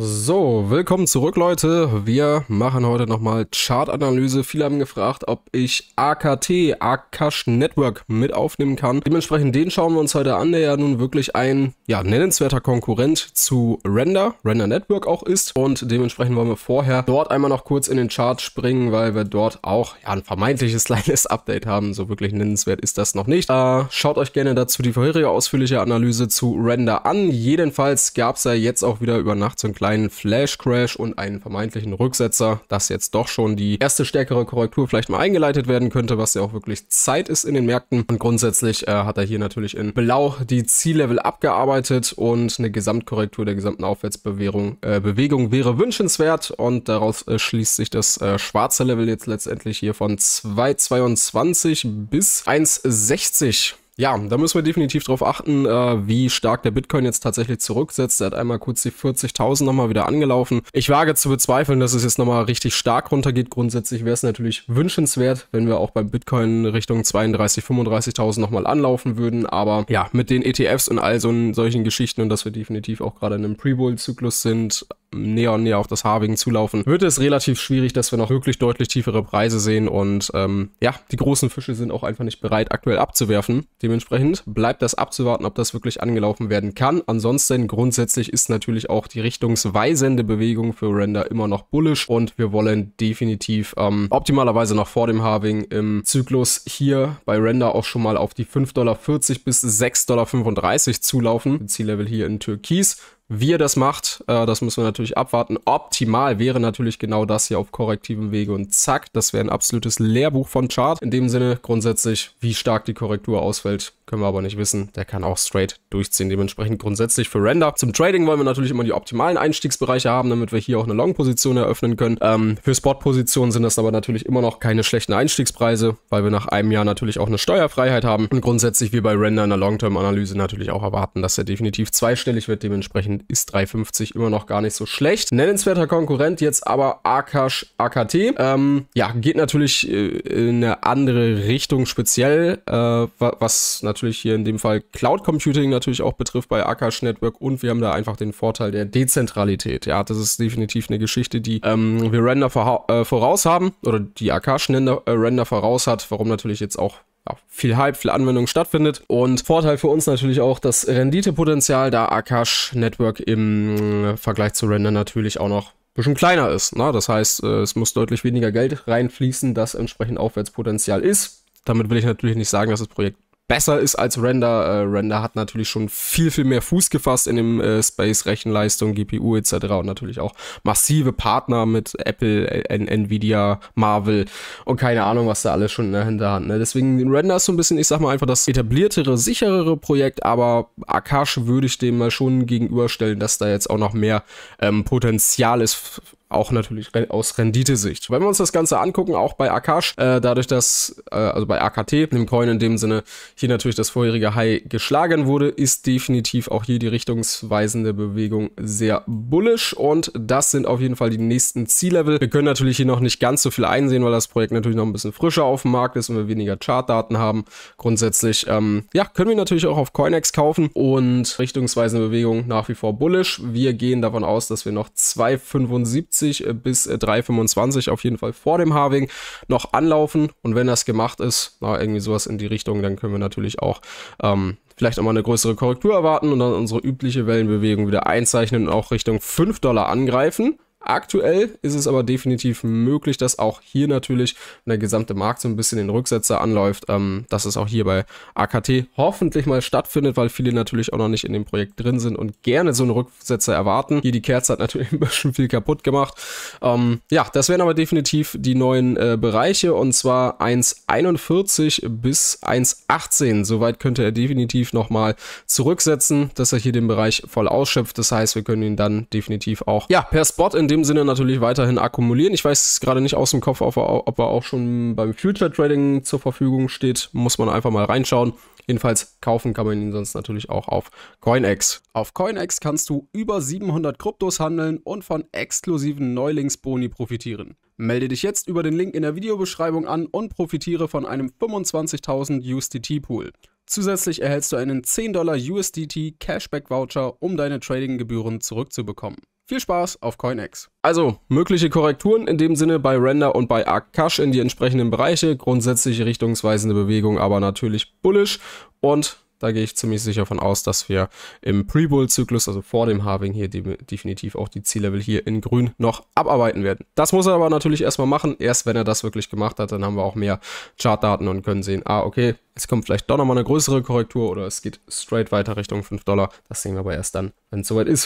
So, willkommen zurück, Leute. Wir machen heute nochmal Chartanalyse. Viele haben gefragt, ob ich AKT, Akash Network mit aufnehmen kann. Dementsprechend den schauen wir uns heute an, der ja nun wirklich ein ja, nennenswerter Konkurrent zu Render, Render Network auch ist. Und dementsprechend wollen wir vorher dort einmal noch kurz in den Chart springen, weil wir dort auch ja, ein vermeintliches kleines Update haben. So wirklich nennenswert ist das noch nicht. Äh, schaut euch gerne dazu die vorherige ausführliche Analyse zu Render an. Jedenfalls gab es ja jetzt auch wieder über Nacht so ein kleines kleinen Flash-Crash und einen vermeintlichen Rücksetzer, dass jetzt doch schon die erste stärkere Korrektur vielleicht mal eingeleitet werden könnte, was ja auch wirklich Zeit ist in den Märkten. Und grundsätzlich äh, hat er hier natürlich in Blau die Ziellevel abgearbeitet und eine Gesamtkorrektur der gesamten Aufwärtsbewegung äh, Bewegung wäre wünschenswert. Und daraus äh, schließt sich das äh, schwarze Level jetzt letztendlich hier von 2,22 bis 1,60. Ja, da müssen wir definitiv darauf achten, äh, wie stark der Bitcoin jetzt tatsächlich zurücksetzt. Er hat einmal kurz die 40.000 nochmal wieder angelaufen. Ich wage zu bezweifeln, dass es jetzt nochmal richtig stark runtergeht. Grundsätzlich wäre es natürlich wünschenswert, wenn wir auch beim Bitcoin Richtung 32.000, 35.000 nochmal anlaufen würden. Aber ja, mit den ETFs und all so solchen Geschichten und dass wir definitiv auch gerade in einem Pre-Bull-Zyklus sind, Neon ja auf das Harbigen zulaufen, wird es relativ schwierig, dass wir noch wirklich deutlich tiefere Preise sehen. Und ähm, ja, die großen Fische sind auch einfach nicht bereit, aktuell abzuwerfen. Dementsprechend bleibt das abzuwarten, ob das wirklich angelaufen werden kann. Ansonsten grundsätzlich ist natürlich auch die richtungsweisende Bewegung für Render immer noch bullisch und wir wollen definitiv ähm, optimalerweise noch vor dem Harving im Zyklus hier bei Render auch schon mal auf die 5,40 bis 6,35 Dollar zulaufen. Ziellevel hier in Türkis wie er das macht, äh, das müssen wir natürlich abwarten. Optimal wäre natürlich genau das hier auf korrektivem Wege und zack, das wäre ein absolutes Lehrbuch von Chart. In dem Sinne grundsätzlich, wie stark die Korrektur ausfällt, können wir aber nicht wissen. Der kann auch straight durchziehen, dementsprechend grundsätzlich für Render. Zum Trading wollen wir natürlich immer die optimalen Einstiegsbereiche haben, damit wir hier auch eine Long-Position eröffnen können. Ähm, für Spot-Positionen sind das aber natürlich immer noch keine schlechten Einstiegspreise, weil wir nach einem Jahr natürlich auch eine Steuerfreiheit haben und grundsätzlich wie bei Render in der Long-Term-Analyse natürlich auch erwarten, dass er definitiv zweistellig wird, dementsprechend ist 350 immer noch gar nicht so schlecht. Nennenswerter Konkurrent jetzt aber Akash AKT. Ähm, ja, geht natürlich äh, in eine andere Richtung speziell, äh, was natürlich hier in dem Fall Cloud Computing natürlich auch betrifft bei Akash Network und wir haben da einfach den Vorteil der Dezentralität. Ja, das ist definitiv eine Geschichte, die ähm, wir Render äh, voraus haben oder die Akash äh, Render voraus hat, warum natürlich jetzt auch ja, viel Hype, viel Anwendung stattfindet. Und Vorteil für uns natürlich auch das Renditepotenzial, da Akash Network im äh, Vergleich zu Render natürlich auch noch ein bisschen kleiner ist. Ne? Das heißt, äh, es muss deutlich weniger Geld reinfließen, das entsprechend Aufwärtspotenzial ist. Damit will ich natürlich nicht sagen, dass das Projekt besser ist als Render. Äh, Render hat natürlich schon viel, viel mehr Fuß gefasst in dem äh, Space, Rechenleistung, GPU etc. und natürlich auch massive Partner mit Apple, N Nvidia, Marvel und keine Ahnung, was da alles schon in der Hinterhand. Ne? Deswegen Render ist so ein bisschen, ich sag mal einfach das etabliertere, sicherere Projekt, aber Akash würde ich dem mal schon gegenüberstellen, dass da jetzt auch noch mehr ähm, Potenzial ist auch natürlich aus Renditesicht. Wenn wir uns das Ganze angucken, auch bei Akash, äh, dadurch, dass, äh, also bei AKT, dem Coin in dem Sinne, hier natürlich das vorherige High geschlagen wurde, ist definitiv auch hier die richtungsweisende Bewegung sehr bullish und das sind auf jeden Fall die nächsten Ziellevel. Wir können natürlich hier noch nicht ganz so viel einsehen, weil das Projekt natürlich noch ein bisschen frischer auf dem Markt ist und wir weniger Chartdaten haben. Grundsätzlich, ähm, ja, können wir natürlich auch auf Coinex kaufen und richtungsweisende Bewegung nach wie vor bullish. Wir gehen davon aus, dass wir noch 2,75 3,70 äh, bis 3,25 äh, auf jeden Fall vor dem Harving noch anlaufen. Und wenn das gemacht ist, na, irgendwie sowas in die Richtung, dann können wir natürlich auch ähm, vielleicht auch mal eine größere Korrektur erwarten und dann unsere übliche Wellenbewegung wieder einzeichnen und auch Richtung 5 Dollar angreifen. Aktuell ist es aber definitiv möglich, dass auch hier natürlich, der gesamte Markt so ein bisschen den Rücksetzer anläuft, ähm, dass es auch hier bei AKT hoffentlich mal stattfindet, weil viele natürlich auch noch nicht in dem Projekt drin sind und gerne so einen Rücksetzer erwarten. Hier die Kerze hat natürlich ein bisschen viel kaputt gemacht. Ähm, ja, das wären aber definitiv die neuen äh, Bereiche und zwar 1,41 bis 1,18. Soweit könnte er definitiv nochmal zurücksetzen, dass er hier den Bereich voll ausschöpft. Das heißt, wir können ihn dann definitiv auch ja, per Spot in dem dem Sinne natürlich weiterhin akkumulieren. Ich weiß gerade nicht aus dem Kopf, ob er, ob er auch schon beim Future Trading zur Verfügung steht. Muss man einfach mal reinschauen. Jedenfalls kaufen kann man ihn sonst natürlich auch auf CoinEx. Auf CoinEx kannst du über 700 Kryptos handeln und von exklusiven Neulingsboni profitieren. Melde dich jetzt über den Link in der Videobeschreibung an und profitiere von einem 25.000 USDT-Pool. Zusätzlich erhältst du einen 10 Dollar USDT Cashback Voucher, um deine Trading-Gebühren zurückzubekommen. Viel Spaß auf CoinEx. Also, mögliche Korrekturen in dem Sinne bei Render und bei Akash in die entsprechenden Bereiche. Grundsätzlich richtungsweisende Bewegung, aber natürlich bullish. Und da gehe ich ziemlich sicher von aus, dass wir im Pre-Bull-Zyklus, also vor dem Harving hier, de definitiv auch die Ziellevel hier in grün noch abarbeiten werden. Das muss er aber natürlich erstmal machen. Erst wenn er das wirklich gemacht hat, dann haben wir auch mehr Chartdaten und können sehen, ah, okay, es kommt vielleicht doch nochmal eine größere Korrektur oder es geht straight weiter Richtung 5 Dollar. Das sehen wir aber erst dann, wenn es soweit ist.